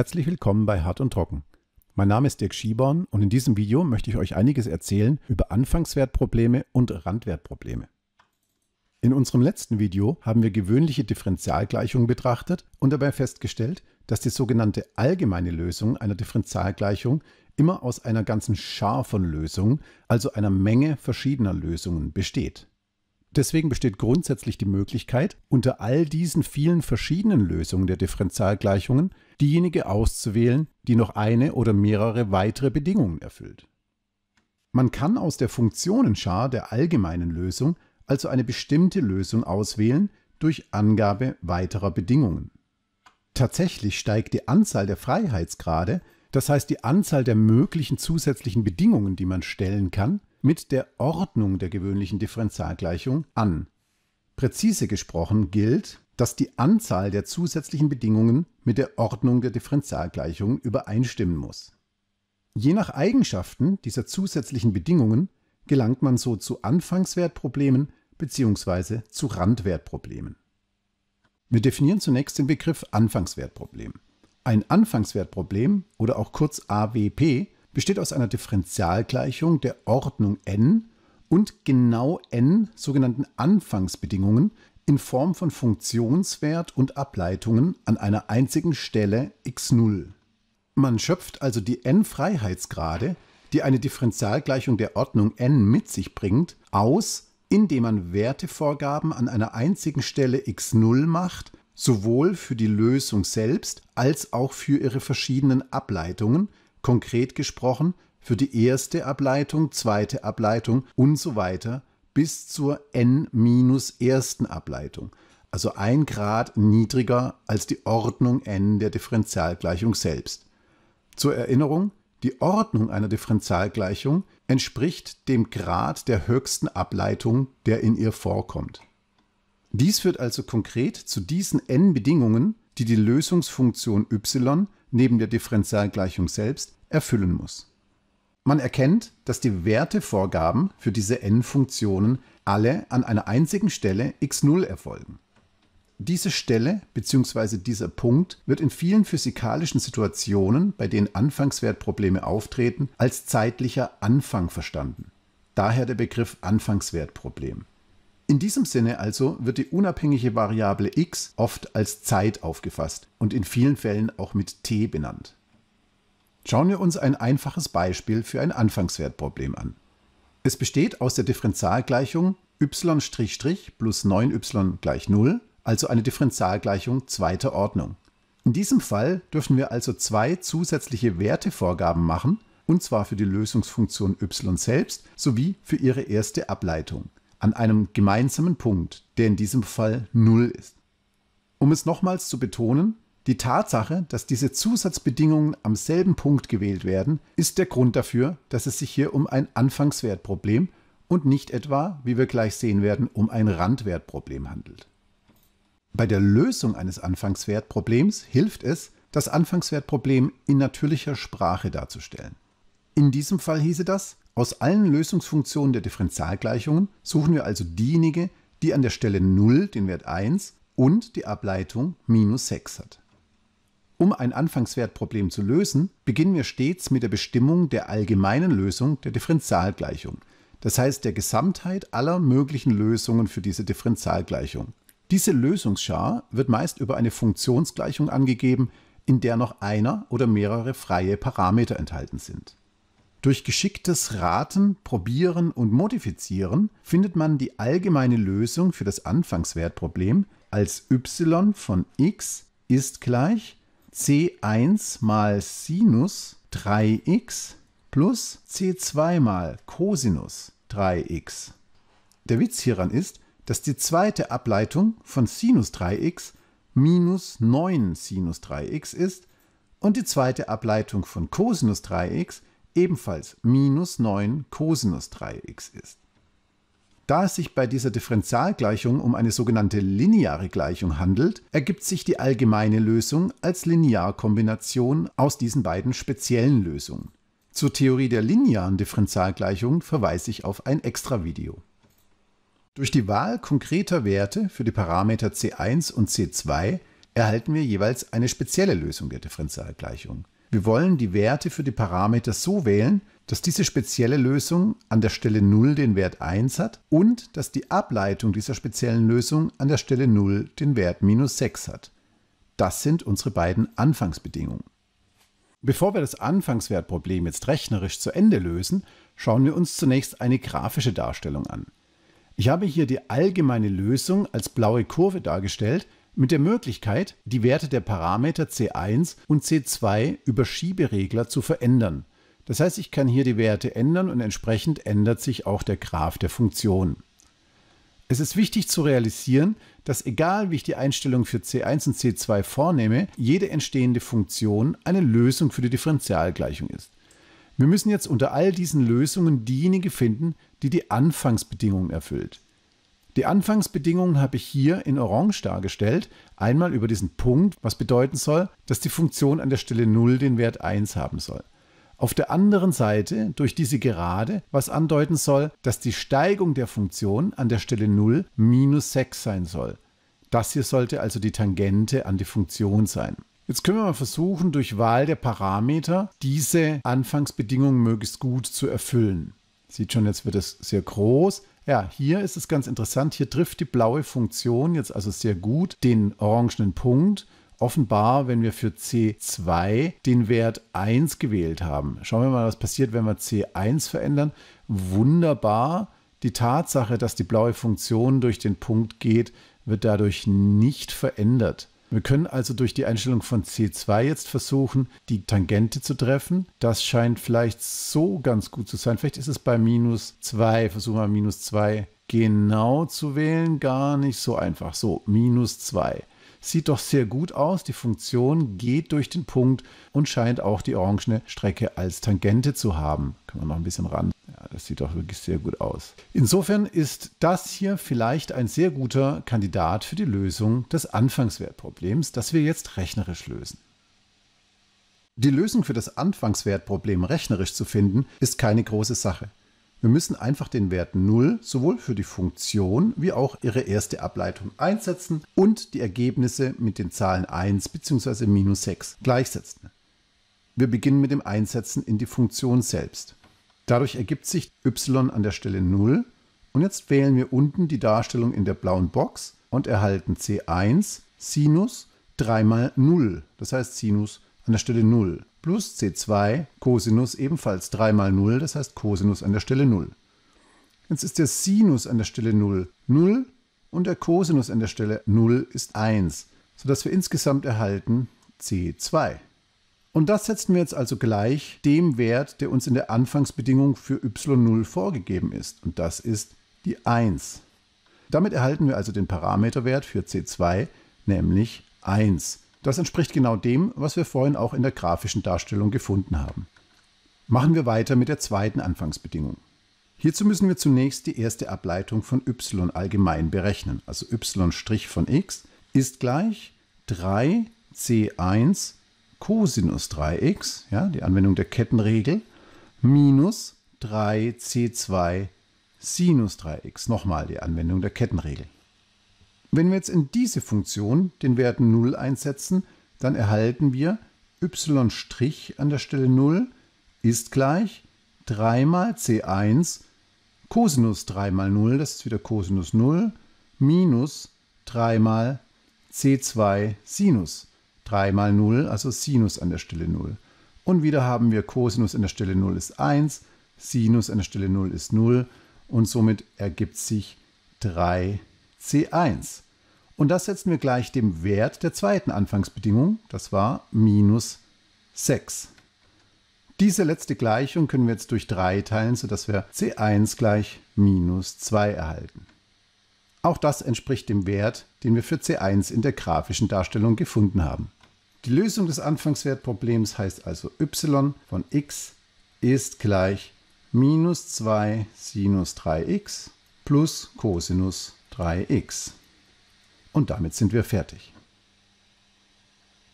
Herzlich willkommen bei Hart und Trocken. Mein Name ist Dirk Schieborn und in diesem Video möchte ich euch einiges erzählen über Anfangswertprobleme und Randwertprobleme. In unserem letzten Video haben wir gewöhnliche Differentialgleichungen betrachtet und dabei festgestellt, dass die sogenannte allgemeine Lösung einer Differentialgleichung immer aus einer ganzen Schar von Lösungen, also einer Menge verschiedener Lösungen besteht. Deswegen besteht grundsätzlich die Möglichkeit, unter all diesen vielen verschiedenen Lösungen der Differentialgleichungen diejenige auszuwählen, die noch eine oder mehrere weitere Bedingungen erfüllt. Man kann aus der Funktionenschar der allgemeinen Lösung also eine bestimmte Lösung auswählen durch Angabe weiterer Bedingungen. Tatsächlich steigt die Anzahl der Freiheitsgrade, das heißt die Anzahl der möglichen zusätzlichen Bedingungen, die man stellen kann, mit der Ordnung der gewöhnlichen Differentialgleichung an. Präzise gesprochen gilt, dass die Anzahl der zusätzlichen Bedingungen mit der Ordnung der Differentialgleichung übereinstimmen muss. Je nach Eigenschaften dieser zusätzlichen Bedingungen gelangt man so zu Anfangswertproblemen bzw. zu Randwertproblemen. Wir definieren zunächst den Begriff Anfangswertproblem. Ein Anfangswertproblem oder auch kurz AWP besteht aus einer Differentialgleichung der Ordnung n und genau n sogenannten Anfangsbedingungen, in Form von Funktionswert und Ableitungen an einer einzigen Stelle x0. Man schöpft also die n-Freiheitsgrade, die eine Differentialgleichung der Ordnung n mit sich bringt, aus, indem man Wertevorgaben an einer einzigen Stelle x0 macht, sowohl für die Lösung selbst als auch für ihre verschiedenen Ableitungen, konkret gesprochen für die erste Ableitung, zweite Ableitung und so weiter bis zur n ersten Ableitung, also ein Grad niedriger als die Ordnung n der Differentialgleichung selbst. Zur Erinnerung, die Ordnung einer Differentialgleichung entspricht dem Grad der höchsten Ableitung, der in ihr vorkommt. Dies führt also konkret zu diesen n Bedingungen, die die Lösungsfunktion y neben der Differentialgleichung selbst erfüllen muss. Man erkennt, dass die Wertevorgaben für diese n-Funktionen alle an einer einzigen Stelle x0 erfolgen. Diese Stelle bzw. dieser Punkt wird in vielen physikalischen Situationen, bei denen Anfangswertprobleme auftreten, als zeitlicher Anfang verstanden. Daher der Begriff Anfangswertproblem. In diesem Sinne also wird die unabhängige Variable x oft als Zeit aufgefasst und in vielen Fällen auch mit t benannt. Schauen wir uns ein einfaches Beispiel für ein Anfangswertproblem an. Es besteht aus der Differentialgleichung y' plus 9y gleich 0, also eine Differentialgleichung zweiter Ordnung. In diesem Fall dürfen wir also zwei zusätzliche Wertevorgaben machen, und zwar für die Lösungsfunktion y selbst sowie für ihre erste Ableitung, an einem gemeinsamen Punkt, der in diesem Fall 0 ist. Um es nochmals zu betonen, die Tatsache, dass diese Zusatzbedingungen am selben Punkt gewählt werden, ist der Grund dafür, dass es sich hier um ein Anfangswertproblem und nicht etwa, wie wir gleich sehen werden, um ein Randwertproblem handelt. Bei der Lösung eines Anfangswertproblems hilft es, das Anfangswertproblem in natürlicher Sprache darzustellen. In diesem Fall hieße das, aus allen Lösungsfunktionen der Differentialgleichungen suchen wir also diejenige, die an der Stelle 0 den Wert 1 und die Ableitung minus 6 hat. Um ein Anfangswertproblem zu lösen, beginnen wir stets mit der Bestimmung der allgemeinen Lösung der Differentialgleichung, das heißt der Gesamtheit aller möglichen Lösungen für diese Differentialgleichung. Diese Lösungsschar wird meist über eine Funktionsgleichung angegeben, in der noch einer oder mehrere freie Parameter enthalten sind. Durch geschicktes Raten, Probieren und Modifizieren findet man die allgemeine Lösung für das Anfangswertproblem als y von x ist gleich c1 mal Sinus 3x plus c2 mal Cosinus 3x. Der Witz hieran ist, dass die zweite Ableitung von Sinus 3x minus 9 Sinus 3x ist und die zweite Ableitung von Cosinus 3x ebenfalls minus 9 Cosinus 3x ist. Da es sich bei dieser Differentialgleichung um eine sogenannte lineare Gleichung handelt, ergibt sich die allgemeine Lösung als Linearkombination aus diesen beiden speziellen Lösungen. Zur Theorie der linearen Differentialgleichung verweise ich auf ein extra Video. Durch die Wahl konkreter Werte für die Parameter c1 und c2 erhalten wir jeweils eine spezielle Lösung der Differentialgleichung. Wir wollen die Werte für die Parameter so wählen, dass diese spezielle Lösung an der Stelle 0 den Wert 1 hat und dass die Ableitung dieser speziellen Lösung an der Stelle 0 den Wert minus 6 hat. Das sind unsere beiden Anfangsbedingungen. Bevor wir das Anfangswertproblem jetzt rechnerisch zu Ende lösen, schauen wir uns zunächst eine grafische Darstellung an. Ich habe hier die allgemeine Lösung als blaue Kurve dargestellt, mit der Möglichkeit, die Werte der Parameter C1 und C2 über Schieberegler zu verändern. Das heißt, ich kann hier die Werte ändern und entsprechend ändert sich auch der Graph der Funktion. Es ist wichtig zu realisieren, dass egal wie ich die Einstellung für C1 und C2 vornehme, jede entstehende Funktion eine Lösung für die Differentialgleichung ist. Wir müssen jetzt unter all diesen Lösungen diejenige finden, die die Anfangsbedingungen erfüllt. Die Anfangsbedingungen habe ich hier in Orange dargestellt, einmal über diesen Punkt, was bedeuten soll, dass die Funktion an der Stelle 0 den Wert 1 haben soll auf der anderen Seite durch diese Gerade, was andeuten soll, dass die Steigung der Funktion an der Stelle 0 minus 6 sein soll. Das hier sollte also die Tangente an die Funktion sein. Jetzt können wir mal versuchen, durch Wahl der Parameter diese Anfangsbedingungen möglichst gut zu erfüllen. Sieht schon, jetzt wird es sehr groß. Ja, hier ist es ganz interessant. Hier trifft die blaue Funktion jetzt also sehr gut den orangenen Punkt. Offenbar, wenn wir für C2 den Wert 1 gewählt haben. Schauen wir mal, was passiert, wenn wir C1 verändern. Wunderbar. Die Tatsache, dass die blaue Funktion durch den Punkt geht, wird dadurch nicht verändert. Wir können also durch die Einstellung von C2 jetzt versuchen, die Tangente zu treffen. Das scheint vielleicht so ganz gut zu sein. Vielleicht ist es bei minus 2. Versuchen wir minus 2 genau zu wählen. Gar nicht so einfach. So, minus 2. Sieht doch sehr gut aus. Die Funktion geht durch den Punkt und scheint auch die orangene Strecke als Tangente zu haben. Können wir noch ein bisschen ran. Ja, das sieht doch wirklich sehr gut aus. Insofern ist das hier vielleicht ein sehr guter Kandidat für die Lösung des Anfangswertproblems, das wir jetzt rechnerisch lösen. Die Lösung für das Anfangswertproblem rechnerisch zu finden, ist keine große Sache. Wir müssen einfach den Wert 0 sowohl für die Funktion wie auch ihre erste Ableitung einsetzen und die Ergebnisse mit den Zahlen 1 bzw. minus 6 gleichsetzen. Wir beginnen mit dem Einsetzen in die Funktion selbst. Dadurch ergibt sich y an der Stelle 0 und jetzt wählen wir unten die Darstellung in der blauen Box und erhalten c1 Sinus 3 mal 0, das heißt Sinus an der Stelle 0 plus c2 Cosinus ebenfalls 3 mal 0, das heißt Cosinus an der Stelle 0. Jetzt ist der Sinus an der Stelle 0 0 und der Cosinus an der Stelle 0 ist 1, sodass wir insgesamt erhalten c2. Und das setzen wir jetzt also gleich dem Wert, der uns in der Anfangsbedingung für y0 vorgegeben ist, und das ist die 1. Damit erhalten wir also den Parameterwert für c2, nämlich 1. Das entspricht genau dem, was wir vorhin auch in der grafischen Darstellung gefunden haben. Machen wir weiter mit der zweiten Anfangsbedingung. Hierzu müssen wir zunächst die erste Ableitung von y allgemein berechnen, also y' von x ist gleich 3c1 Cosinus 3x, ja, die Anwendung der Kettenregel, minus 3c2 Sinus 3x, nochmal die Anwendung der Kettenregel. Wenn wir jetzt in diese Funktion den Wert 0 einsetzen, dann erhalten wir y' an der Stelle 0 ist gleich 3 mal c1 Cosinus 3 mal 0, das ist wieder Cosinus 0, minus 3 mal c2 Sinus. 3 mal 0, also Sinus an der Stelle 0. Und wieder haben wir Cosinus an der Stelle 0 ist 1, Sinus an der Stelle 0 ist 0 und somit ergibt sich 3 C1. Und das setzen wir gleich dem Wert der zweiten Anfangsbedingung, das war minus 6. Diese letzte Gleichung können wir jetzt durch 3 teilen, sodass wir C1 gleich minus 2 erhalten. Auch das entspricht dem Wert, den wir für C1 in der grafischen Darstellung gefunden haben. Die Lösung des Anfangswertproblems heißt also y von x ist gleich minus 2 Sinus 3x plus Cosinus 3. 3x. Und damit sind wir fertig.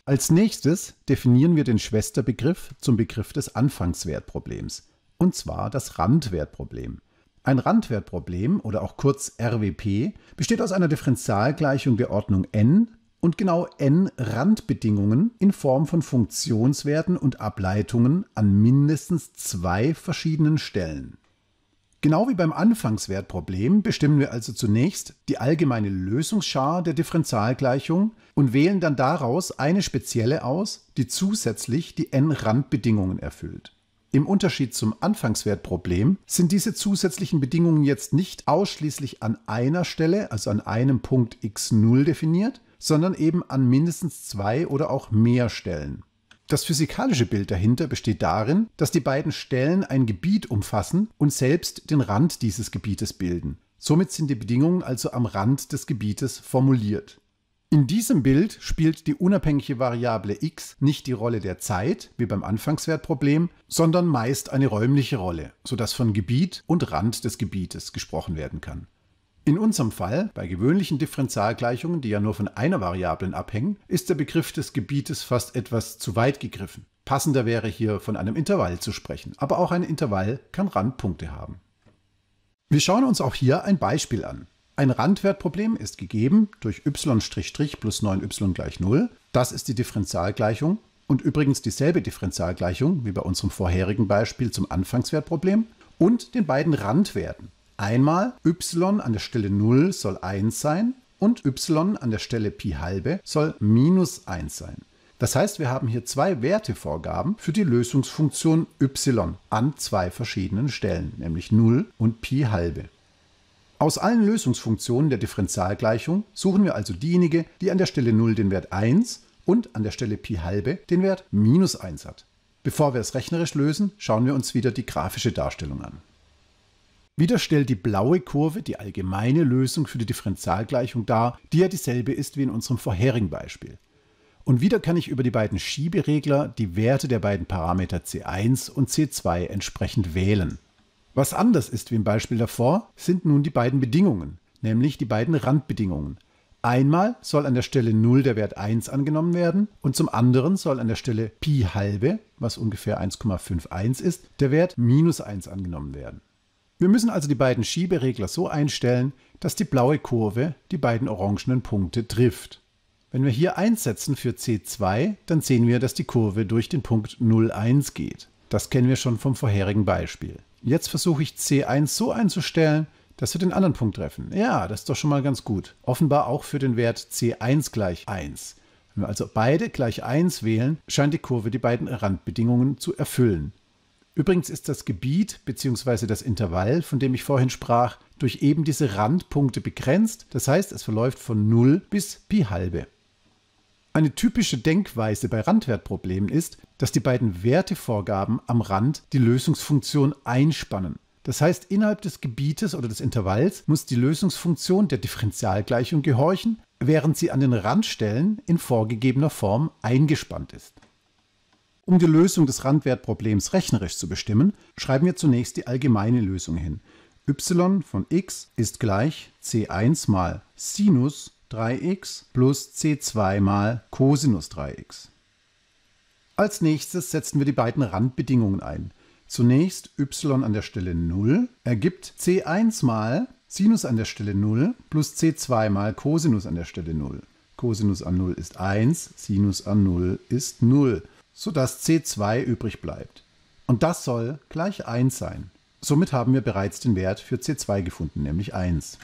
Als nächstes definieren wir den Schwesterbegriff zum Begriff des Anfangswertproblems, und zwar das Randwertproblem. Ein Randwertproblem oder auch kurz RWP besteht aus einer Differentialgleichung der Ordnung n und genau n Randbedingungen in Form von Funktionswerten und Ableitungen an mindestens zwei verschiedenen Stellen. Genau wie beim Anfangswertproblem bestimmen wir also zunächst die allgemeine Lösungsschar der Differentialgleichung und wählen dann daraus eine spezielle aus, die zusätzlich die n-Randbedingungen erfüllt. Im Unterschied zum Anfangswertproblem sind diese zusätzlichen Bedingungen jetzt nicht ausschließlich an einer Stelle, also an einem Punkt x0 definiert, sondern eben an mindestens zwei oder auch mehr Stellen. Das physikalische Bild dahinter besteht darin, dass die beiden Stellen ein Gebiet umfassen und selbst den Rand dieses Gebietes bilden. Somit sind die Bedingungen also am Rand des Gebietes formuliert. In diesem Bild spielt die unabhängige Variable x nicht die Rolle der Zeit, wie beim Anfangswertproblem, sondern meist eine räumliche Rolle, sodass von Gebiet und Rand des Gebietes gesprochen werden kann. In unserem Fall, bei gewöhnlichen Differentialgleichungen, die ja nur von einer Variablen abhängen, ist der Begriff des Gebietes fast etwas zu weit gegriffen. Passender wäre hier von einem Intervall zu sprechen, aber auch ein Intervall kann Randpunkte haben. Wir schauen uns auch hier ein Beispiel an. Ein Randwertproblem ist gegeben durch y' plus 9y gleich 0. Das ist die Differentialgleichung und übrigens dieselbe Differentialgleichung wie bei unserem vorherigen Beispiel zum Anfangswertproblem und den beiden Randwerten. Einmal y an der Stelle 0 soll 1 sein und y an der Stelle Pi halbe soll minus 1 sein. Das heißt, wir haben hier zwei Wertevorgaben für die Lösungsfunktion y an zwei verschiedenen Stellen, nämlich 0 und Pi halbe. Aus allen Lösungsfunktionen der Differentialgleichung suchen wir also diejenige, die an der Stelle 0 den Wert 1 und an der Stelle Pi halbe den Wert minus 1 hat. Bevor wir es rechnerisch lösen, schauen wir uns wieder die grafische Darstellung an. Wieder stellt die blaue Kurve die allgemeine Lösung für die Differentialgleichung dar, die ja dieselbe ist wie in unserem vorherigen Beispiel. Und wieder kann ich über die beiden Schieberegler die Werte der beiden Parameter C1 und C2 entsprechend wählen. Was anders ist wie im Beispiel davor, sind nun die beiden Bedingungen, nämlich die beiden Randbedingungen. Einmal soll an der Stelle 0 der Wert 1 angenommen werden und zum anderen soll an der Stelle Pi halbe, was ungefähr 1,51 ist, der Wert minus 1 angenommen werden. Wir müssen also die beiden Schieberegler so einstellen, dass die blaue Kurve die beiden orangenen Punkte trifft. Wenn wir hier einsetzen für C2, dann sehen wir, dass die Kurve durch den Punkt 01 geht. Das kennen wir schon vom vorherigen Beispiel. Jetzt versuche ich C1 so einzustellen, dass wir den anderen Punkt treffen. Ja, das ist doch schon mal ganz gut. Offenbar auch für den Wert C1 gleich 1. Wenn wir also beide gleich 1 wählen, scheint die Kurve die beiden Randbedingungen zu erfüllen. Übrigens ist das Gebiet bzw. das Intervall, von dem ich vorhin sprach, durch eben diese Randpunkte begrenzt. Das heißt, es verläuft von 0 bis Pi halbe. Eine typische Denkweise bei Randwertproblemen ist, dass die beiden Wertevorgaben am Rand die Lösungsfunktion einspannen. Das heißt, innerhalb des Gebietes oder des Intervalls muss die Lösungsfunktion der Differentialgleichung gehorchen, während sie an den Randstellen in vorgegebener Form eingespannt ist. Um die Lösung des Randwertproblems rechnerisch zu bestimmen, schreiben wir zunächst die allgemeine Lösung hin. y von x ist gleich c1 mal Sinus 3x plus c2 mal Cosinus 3x. Als nächstes setzen wir die beiden Randbedingungen ein. Zunächst y an der Stelle 0 ergibt c1 mal Sinus an der Stelle 0 plus c2 mal Cosinus an der Stelle 0. Cosinus an 0 ist 1, Sinus an 0 ist 0 sodass c2 übrig bleibt. Und das soll gleich 1 sein. Somit haben wir bereits den Wert für c2 gefunden, nämlich 1.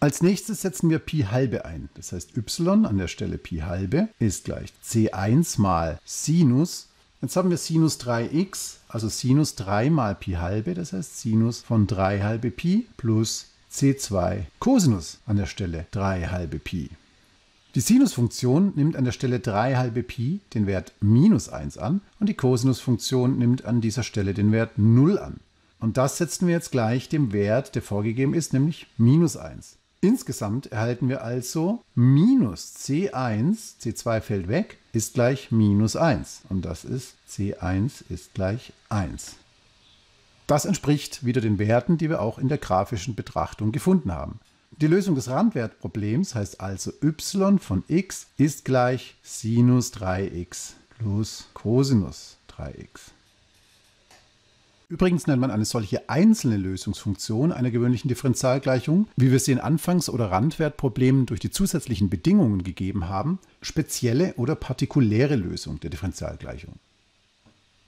Als nächstes setzen wir Pi halbe ein. Das heißt, y an der Stelle Pi halbe ist gleich c1 mal Sinus. Jetzt haben wir Sinus 3x, also Sinus 3 mal Pi halbe, das heißt Sinus von 3 halbe Pi plus c2 Cosinus an der Stelle 3 halbe Pi. Die Sinusfunktion nimmt an der Stelle 3 halbe Pi den Wert minus 1 an und die Kosinusfunktion nimmt an dieser Stelle den Wert 0 an. Und das setzen wir jetzt gleich dem Wert, der vorgegeben ist, nämlich minus 1. Insgesamt erhalten wir also minus c1, c2 fällt weg, ist gleich minus 1. Und das ist c1 ist gleich 1. Das entspricht wieder den Werten, die wir auch in der grafischen Betrachtung gefunden haben. Die Lösung des Randwertproblems heißt also y von x ist gleich Sinus 3x plus Cosinus 3x. Übrigens nennt man eine solche einzelne Lösungsfunktion einer gewöhnlichen Differentialgleichung, wie wir sie in Anfangs- oder Randwertproblemen durch die zusätzlichen Bedingungen gegeben haben, spezielle oder partikuläre Lösung der Differentialgleichung.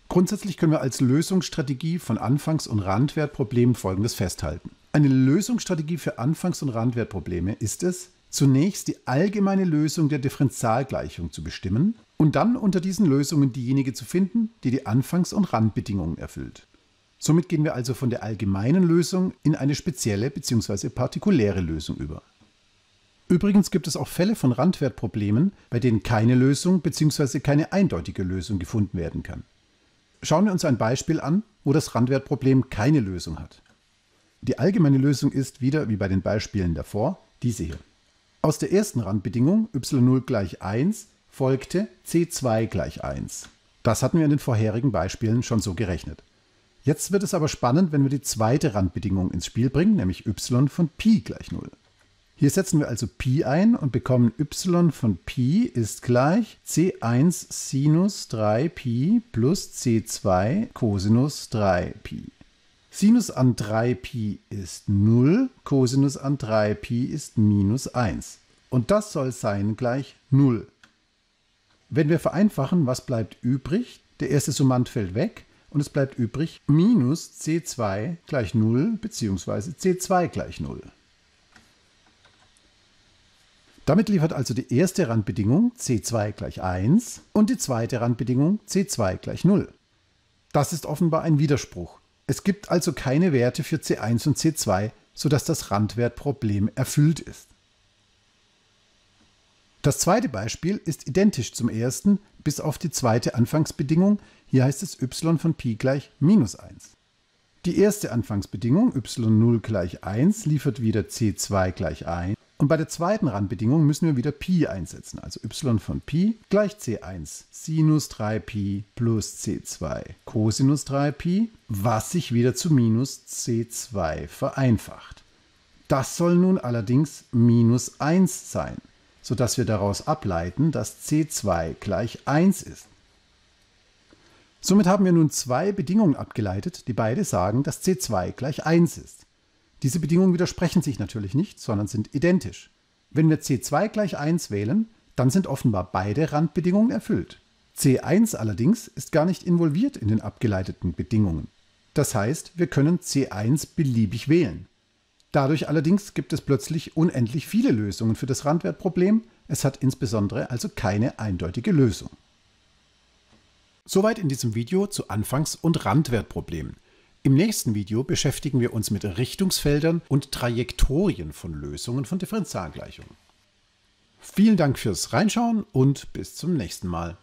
Grundsätzlich können wir als Lösungsstrategie von Anfangs- und Randwertproblemen Folgendes festhalten. Eine Lösungsstrategie für Anfangs- und Randwertprobleme ist es, zunächst die allgemeine Lösung der Differentialgleichung zu bestimmen und dann unter diesen Lösungen diejenige zu finden, die die Anfangs- und Randbedingungen erfüllt. Somit gehen wir also von der allgemeinen Lösung in eine spezielle bzw. partikuläre Lösung über. Übrigens gibt es auch Fälle von Randwertproblemen, bei denen keine Lösung bzw. keine eindeutige Lösung gefunden werden kann. Schauen wir uns ein Beispiel an, wo das Randwertproblem keine Lösung hat. Die allgemeine Lösung ist wieder wie bei den Beispielen davor diese hier. Aus der ersten Randbedingung y0 gleich 1 folgte c2 gleich 1. Das hatten wir in den vorherigen Beispielen schon so gerechnet. Jetzt wird es aber spannend, wenn wir die zweite Randbedingung ins Spiel bringen, nämlich y von Pi gleich 0. Hier setzen wir also Pi ein und bekommen y von Pi ist gleich c1 Sinus 3 Pi plus c2 Cosinus 3 Pi. Sinus an 3pi ist 0, Cosinus an 3pi ist minus 1. Und das soll sein gleich 0. Wenn wir vereinfachen, was bleibt übrig? Der erste Summand fällt weg und es bleibt übrig minus c2 gleich 0 bzw. c2 gleich 0. Damit liefert also die erste Randbedingung c2 gleich 1 und die zweite Randbedingung c2 gleich 0. Das ist offenbar ein Widerspruch. Es gibt also keine Werte für C1 und C2, sodass das Randwertproblem erfüllt ist. Das zweite Beispiel ist identisch zum ersten, bis auf die zweite Anfangsbedingung. Hier heißt es y von pi gleich minus 1. Die erste Anfangsbedingung y0 gleich 1 liefert wieder c2 gleich 1. Und bei der zweiten Randbedingung müssen wir wieder Pi einsetzen, also y von Pi gleich c1 Sinus 3Pi plus c2 Cosinus 3Pi, was sich wieder zu minus c2 vereinfacht. Das soll nun allerdings minus 1 sein, sodass wir daraus ableiten, dass c2 gleich 1 ist. Somit haben wir nun zwei Bedingungen abgeleitet, die beide sagen, dass c2 gleich 1 ist. Diese Bedingungen widersprechen sich natürlich nicht, sondern sind identisch. Wenn wir C2 gleich 1 wählen, dann sind offenbar beide Randbedingungen erfüllt. C1 allerdings ist gar nicht involviert in den abgeleiteten Bedingungen. Das heißt, wir können C1 beliebig wählen. Dadurch allerdings gibt es plötzlich unendlich viele Lösungen für das Randwertproblem. Es hat insbesondere also keine eindeutige Lösung. Soweit in diesem Video zu Anfangs- und Randwertproblemen. Im nächsten Video beschäftigen wir uns mit Richtungsfeldern und Trajektorien von Lösungen von Differentialgleichungen. Vielen Dank fürs Reinschauen und bis zum nächsten Mal.